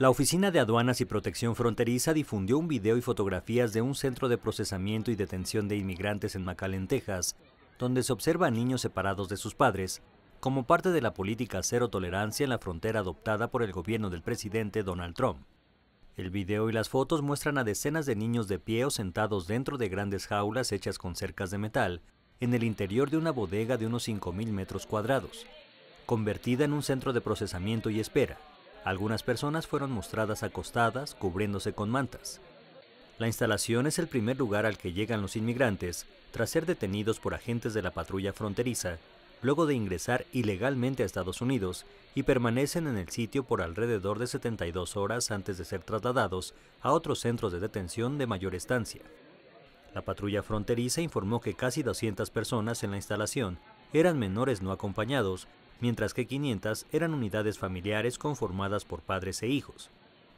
La Oficina de Aduanas y Protección Fronteriza difundió un video y fotografías de un centro de procesamiento y detención de inmigrantes en McAllen, Texas, donde se observa a niños separados de sus padres, como parte de la política cero tolerancia en la frontera adoptada por el gobierno del presidente Donald Trump. El video y las fotos muestran a decenas de niños de pie o sentados dentro de grandes jaulas hechas con cercas de metal, en el interior de una bodega de unos 5.000 metros cuadrados, convertida en un centro de procesamiento y espera. Algunas personas fueron mostradas acostadas, cubriéndose con mantas. La instalación es el primer lugar al que llegan los inmigrantes tras ser detenidos por agentes de la patrulla fronteriza, luego de ingresar ilegalmente a Estados Unidos y permanecen en el sitio por alrededor de 72 horas antes de ser trasladados a otros centros de detención de mayor estancia. La patrulla fronteriza informó que casi 200 personas en la instalación eran menores no acompañados mientras que 500 eran unidades familiares conformadas por padres e hijos.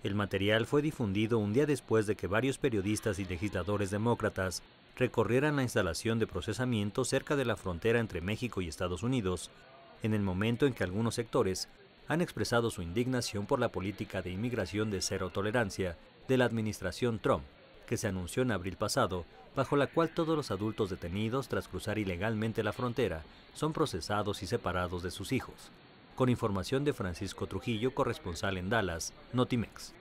El material fue difundido un día después de que varios periodistas y legisladores demócratas recorrieran la instalación de procesamiento cerca de la frontera entre México y Estados Unidos, en el momento en que algunos sectores han expresado su indignación por la política de inmigración de cero tolerancia de la administración Trump, que se anunció en abril pasado, bajo la cual todos los adultos detenidos tras cruzar ilegalmente la frontera son procesados y separados de sus hijos. Con información de Francisco Trujillo, corresponsal en Dallas, Notimex.